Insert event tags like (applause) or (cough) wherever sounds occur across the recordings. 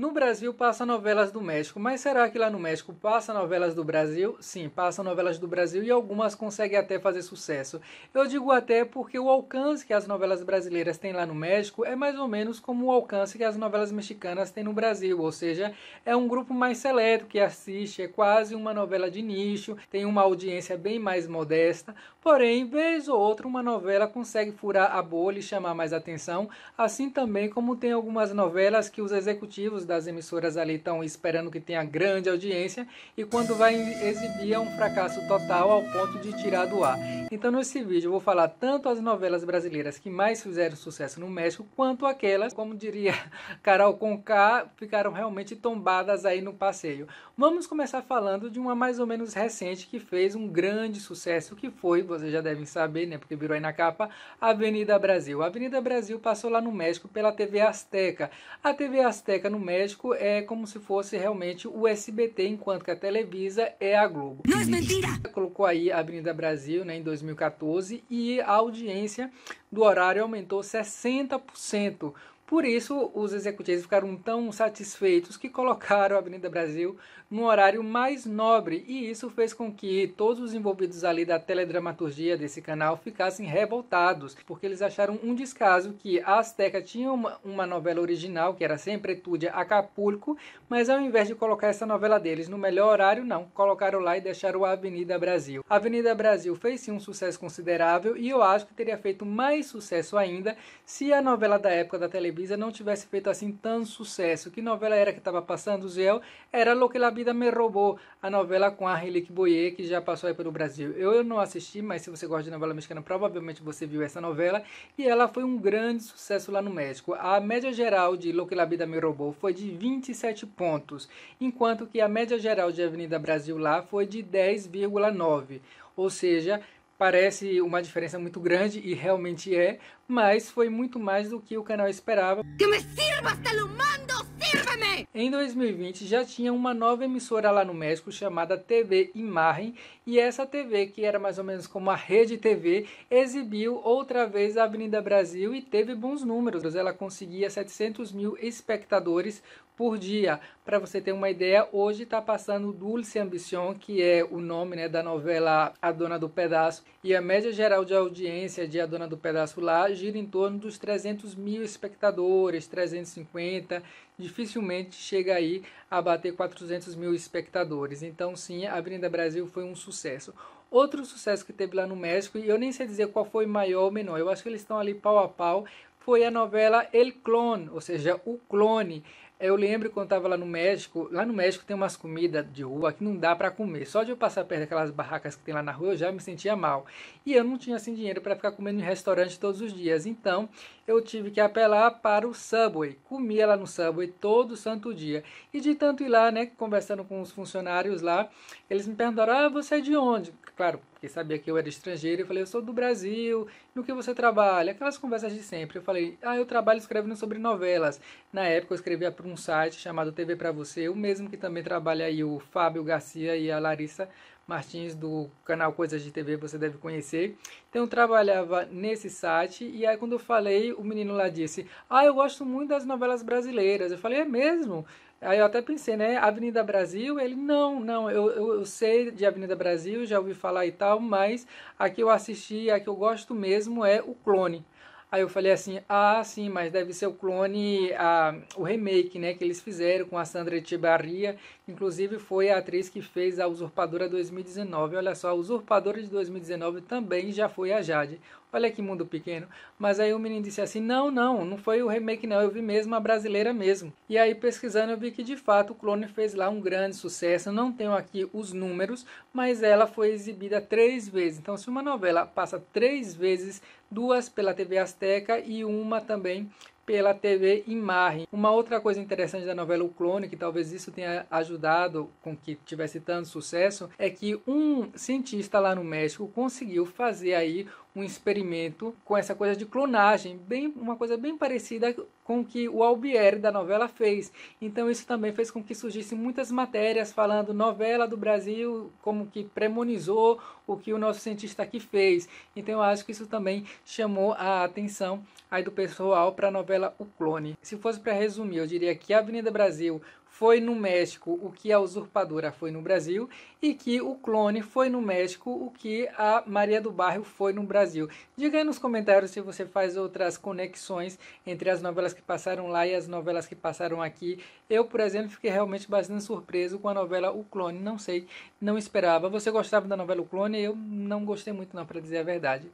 No Brasil passa novelas do México, mas será que lá no México passa novelas do Brasil? Sim, passa novelas do Brasil e algumas conseguem até fazer sucesso. Eu digo até porque o alcance que as novelas brasileiras têm lá no México é mais ou menos como o alcance que as novelas mexicanas têm no Brasil, ou seja, é um grupo mais seleto que assiste, é quase uma novela de nicho, tem uma audiência bem mais modesta, porém, vez ou outra, uma novela consegue furar a bolha e chamar mais atenção, assim também como tem algumas novelas que os executivos das emissoras ali estão esperando que tenha grande audiência e quando vai exibir é um fracasso total ao ponto de tirar do ar. Então nesse vídeo eu vou falar tanto as novelas brasileiras que mais fizeram sucesso no México, quanto aquelas, como diria (laughs) Carol Conká, ficaram realmente tombadas aí no passeio. Vamos começar falando de uma mais ou menos recente que fez um grande sucesso, que foi, vocês já devem saber, né, porque virou aí na capa, Avenida Brasil. A Avenida Brasil passou lá no México pela TV Azteca. A TV Azteca no México é como se fosse realmente o SBT, enquanto que a Televisa é a Globo. Não é mentira! Colocou aí a Avenida Brasil né, em 2014 e a audiência do horário aumentou 60%. Por isso, os executivos ficaram tão satisfeitos que colocaram a Avenida Brasil no horário mais nobre, e isso fez com que todos os envolvidos ali da teledramaturgia desse canal ficassem revoltados, porque eles acharam um descaso que a Azteca tinha uma, uma novela original, que era sempre Etúdia Acapulco, mas ao invés de colocar essa novela deles no melhor horário, não, colocaram lá e deixaram a Avenida Brasil. A Avenida Brasil fez sim um sucesso considerável e eu acho que teria feito mais sucesso ainda se a novela da época da televisão Televisa não tivesse feito assim tanto sucesso. Que novela era que estava passando, Zéu? Era Lo que la vida me roubou, a novela com a Relique Boyer, que já passou aí pelo Brasil. Eu não assisti, mas se você gosta de novela mexicana, provavelmente você viu essa novela. E ela foi um grande sucesso lá no México. A média geral de Lo que la vida me roubou foi de 27 pontos, enquanto que a média geral de Avenida Brasil lá foi de 10,9. Ou seja, Parece uma diferença muito grande e realmente é, mas foi muito mais do que o canal esperava. Que me sirva te lo mando, Firme! Em 2020 já tinha uma nova emissora lá no México chamada TV Imagen e essa TV, que era mais ou menos como a Rede TV, exibiu outra vez a Avenida Brasil e teve bons números. Ela conseguia 700 mil espectadores por dia. Para você ter uma ideia, hoje está passando Dulce Ambition, que é o nome né, da novela A Dona do Pedaço, e a média geral de audiência de A Dona do Pedaço lá gira em torno dos 300 mil espectadores, 350 dificilmente chega aí a bater 400 mil espectadores. Então, sim, a Brinda Brasil foi um sucesso. Outro sucesso que teve lá no México, e eu nem sei dizer qual foi maior ou menor, eu acho que eles estão ali pau a pau, foi a novela El Clone, ou seja, O Clone. Eu lembro quando estava lá no México, lá no México tem umas comidas de rua que não dá para comer. Só de eu passar perto daquelas barracas que tem lá na rua, eu já me sentia mal. E eu não tinha assim dinheiro para ficar comendo em restaurante todos os dias. Então, eu tive que apelar para o Subway. Comia lá no Subway todo santo dia. E de tanto ir lá, né, conversando com os funcionários lá, eles me perguntaram: "Ah, você é de onde?" claro, porque sabia que eu era estrangeiro, eu falei, eu sou do Brasil, no que você trabalha? Aquelas conversas de sempre. Eu falei, ah, eu trabalho escrevendo sobre novelas. Na época eu escrevia para um site chamado TV para Você, o mesmo que também trabalha aí o Fábio Garcia e a Larissa Martins do canal Coisas de TV, você deve conhecer. Então eu trabalhava nesse site e aí quando eu falei, o menino lá disse: "Ah, eu gosto muito das novelas brasileiras". Eu falei: "É mesmo?". Aí eu até pensei, né? Avenida Brasil, ele não, não, eu, eu, eu, sei de Avenida Brasil, já ouvi falar e tal, mas a que eu assisti, a que eu gosto mesmo é o clone. Aí eu falei assim, ah, sim, mas deve ser o clone, a, o remake, né, que eles fizeram com a Sandra Echebarria, inclusive foi a atriz que fez a Usurpadora 2019. Olha só, a Usurpadora de 2019 também já foi a Jade. Olha que mundo pequeno. Mas aí o menino disse assim: não, não, não foi o remake, não. Eu vi mesmo a brasileira mesmo. E aí pesquisando eu vi que de fato o clone fez lá um grande sucesso. não tenho aqui os números, mas ela foi exibida três vezes. Então, se uma novela passa três vezes, duas pela TV Azteca e uma também pela TV Imagem. Uma outra coisa interessante da novela O Clone, que talvez isso tenha ajudado com que tivesse tanto sucesso, é que um cientista lá no México conseguiu fazer aí um experimento com essa coisa de clonagem, bem, uma coisa bem parecida com o que o Albieri da novela fez. Então isso também fez com que surgissem muitas matérias falando novela do Brasil, como que premonizou o que o nosso cientista aqui fez. Então eu acho que isso também chamou a atenção aí do pessoal para a novela O Clone. Se fosse para resumir, eu diria que a Avenida Brasil foi no México o que a usurpadora foi no Brasil e que o clone foi no México o que a Maria do Bairro foi no Brasil. Diga aí nos comentários se você faz outras conexões entre as novelas que passaram lá e as novelas que passaram aqui. Eu, por exemplo, fiquei realmente bastante surpreso com a novela O Clone, não sei, não esperava. Você gostava da novela O Clone? Eu não gostei muito não, para dizer a verdade.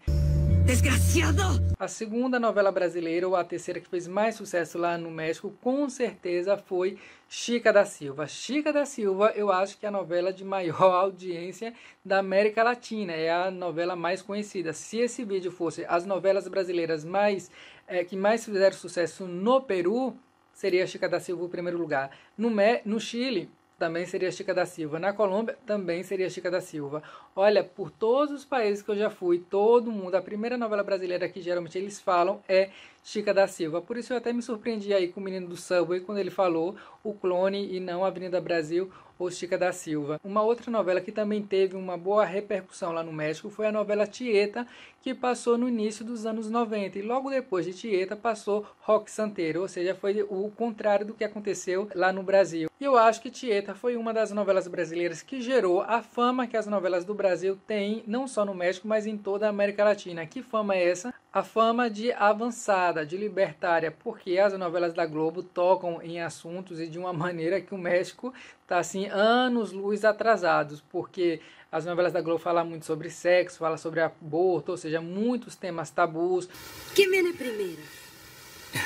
Desgraciado! A segunda novela brasileira, ou a terceira que fez mais sucesso lá no México, com certeza foi Chica da Silva. Chica da Silva, eu acho que é a novela de maior (laughs) audiência da América Latina, é a novela mais conhecida. Se esse vídeo fosse as novelas brasileiras mais é, que mais fizeram sucesso no Peru, seria Chica da Silva em primeiro lugar. No, no Chile, também seria Chica da Silva. Na Colômbia, também seria Chica da Silva. Olha, por todos os países que eu já fui, todo mundo, a primeira novela brasileira que geralmente eles falam é Chica da Silva. Por isso eu até me surpreendi aí com o menino do Subway quando ele falou o clone e não Avenida Brasil ou Chica da Silva. Uma outra novela que também teve uma boa repercussão lá no México foi a novela Tieta, que passou no início dos anos 90 e logo depois de Tieta passou Rock Santeiro, ou seja, foi o contrário do que aconteceu lá no Brasil. E eu acho que Tieta foi uma das novelas brasileiras que gerou a fama que as novelas do Brasil têm, não só no México, mas em toda a América Latina. Que fama é essa? a fama de avançada, de libertária, porque as novelas da Globo tocam em assuntos e de uma (laughs) maneira que o México está assim anos luz atrasados, porque as novelas da Globo falam muito sobre sexo, falam sobre aborto, ou seja, muitos temas tabus. Que mene primeiro?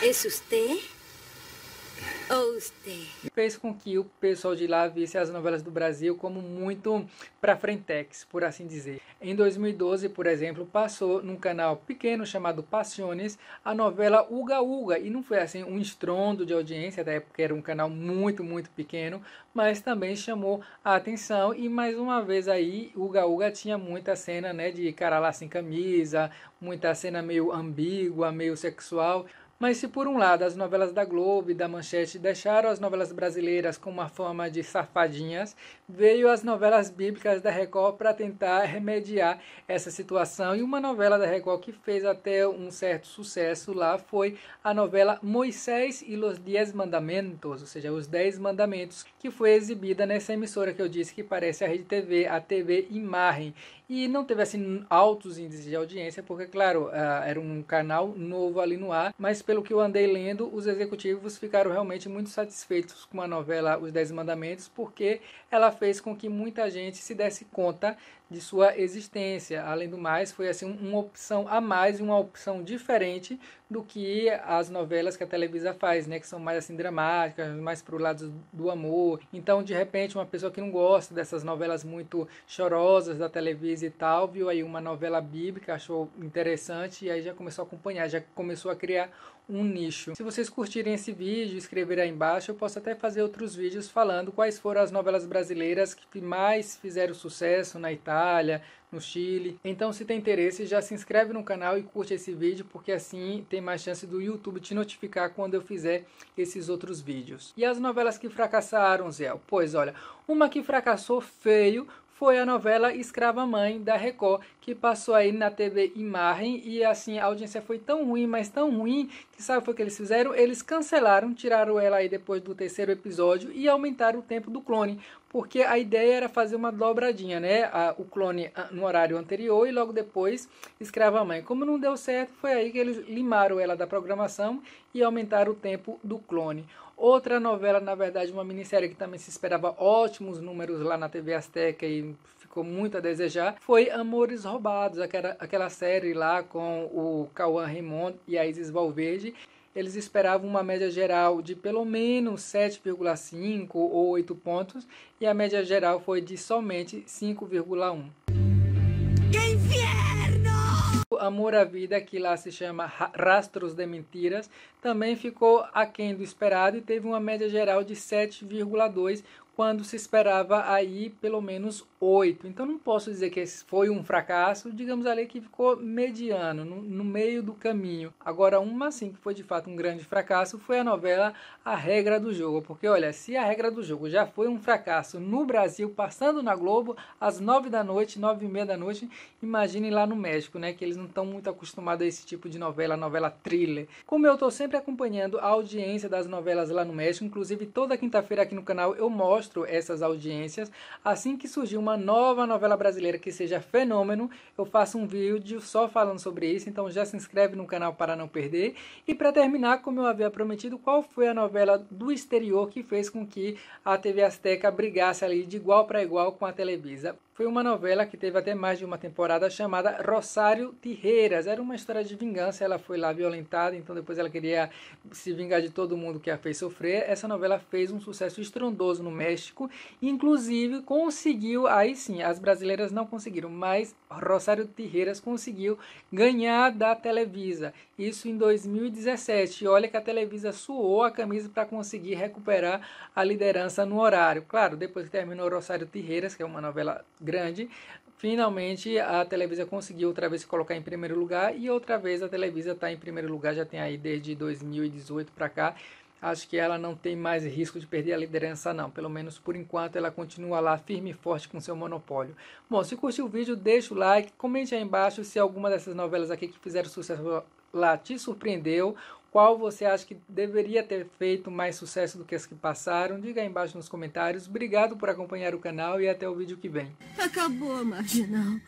É você? fez com que o pessoal de lá visse as novelas do Brasil como muito para frentex, por assim dizer. Em 2012, por exemplo, passou num canal pequeno chamado Passiones a novela Uga Uga e não foi assim um estrondo de audiência, até porque era um canal muito, muito pequeno, mas também chamou a atenção e mais uma vez aí Uga Uga tinha muita cena, né, de cara lá sem camisa, muita cena meio ambígua, meio sexual, mas se por um lado as novelas da Globo e da Manchete deixaram as novelas brasileiras com uma forma de safadinhas, veio as novelas bíblicas da Record para tentar remediar essa situação. E uma novela da Record que fez até um certo sucesso lá foi a novela Moisés e os Dez Mandamentos, ou seja, os Dez Mandamentos, que foi exibida nessa emissora que eu disse que parece a Rede TV, a TV Imagem. E não teve assim altos índices de audiência, porque, claro, ah, era um canal novo ali no ar, mas pelo que eu andei lendo, os executivos ficaram realmente muito satisfeitos com a novela Os Dez Mandamentos, porque ela fez com que muita gente se desse conta de sua existência. Além do mais, foi assim uma opção a mais, uma opção diferente do que as novelas que a Televisa faz, né, que são mais assim dramáticas, mais pro lado do amor. Então, de repente, uma pessoa que não gosta dessas novelas muito chorosas da Televisa e tal, viu aí uma novela bíblica, achou interessante e aí já começou a acompanhar, já começou a criar um nicho. Se vocês curtirem esse vídeo, escrever aí embaixo, eu posso até fazer outros vídeos falando quais foram as novelas brasileiras que mais fizeram sucesso na Itália, no Chile. Então, se tem interesse, já se inscreve no canal e curte esse vídeo, porque assim tem mais chance do YouTube te notificar quando eu fizer esses outros vídeos. E as novelas que fracassaram, Zé? Pois olha, uma que fracassou feio foi a novela Escrava Mãe da Record, que passou aí na TV Imagem e assim a audiência foi tão ruim, mas tão ruim, que sabe o que eles fizeram? Eles cancelaram, tiraram ela aí depois do terceiro episódio e aumentaram o tempo do clone, porque a ideia era fazer uma dobradinha, né? o clone no horário anterior e logo depois Escrava Mãe. Como não deu certo, foi aí que eles limaram ela da programação e aumentaram o tempo do clone. Outra novela, na verdade, uma minissérie que também se esperava ótimos números lá na TV Azteca e ficou muito a desejar, foi Amores Roubados, aquela, aquela série lá com o Cauã Raymond e a Isis Valverde. Eles esperavam uma média geral de pelo menos 7,5 ou 8 pontos e a média geral foi de somente 5,1. Tipo Amor à Vida, que lá se chama Rastros de Mentiras, também ficou aquém do esperado e teve uma média geral de 7,2, quando se esperava aí pelo menos oito. Então não posso dizer que foi um fracasso, digamos ali que ficou mediano, no, no meio do caminho. Agora, uma sim que foi de fato um grande fracasso foi a novela A Regra do Jogo, porque olha, se a regra do jogo já foi um fracasso no Brasil, passando na Globo às nove da noite, nove e meia da noite, imagine lá no México, né, que eles não estão muito acostumados a esse tipo de novela, novela thriller. Como eu estou sempre acompanhando a audiência das novelas lá no México, inclusive toda quinta-feira aqui no canal eu mostro mostro essas audiências. Assim que surgir uma nova novela brasileira que seja fenômeno, eu faço um vídeo só falando sobre isso, então já se inscreve no canal para não perder. E para terminar, como eu havia prometido, qual foi a novela do exterior que fez com que a TV Azteca brigasse ali de igual para igual com a Televisa? foi uma novela que teve até mais de uma temporada chamada Rosário Tirreiras. Era uma história de vingança, ela foi lá violentada, então depois ela queria se vingar de todo mundo que a fez sofrer. Essa novela fez um sucesso estrondoso no México, inclusive conseguiu, aí sim, as brasileiras não conseguiram, mas Rosário Tirreiras conseguiu ganhar da Televisa. Isso em 2017. E olha que a Televisa suou a camisa para conseguir recuperar a liderança no horário. Claro, depois que terminou Rosário Tirreiras, que é uma novela grande, finalmente a Televisa conseguiu outra vez se colocar em primeiro lugar e outra vez a Televisa está em primeiro lugar, já tem aí desde 2018 para cá. Acho que ela não tem mais risco de perder a liderança, não. Pelo menos por enquanto ela continua lá firme e forte com seu monopólio. Bom, se curtiu o vídeo, deixa o like, comente aí embaixo se alguma dessas novelas aqui que fizeram sucesso lá te surpreendeu qual você acha que deveria ter feito mais sucesso do que as que passaram? Diga aí embaixo nos comentários. Obrigado por acompanhar o canal e até o vídeo que vem. Acabou, marginal.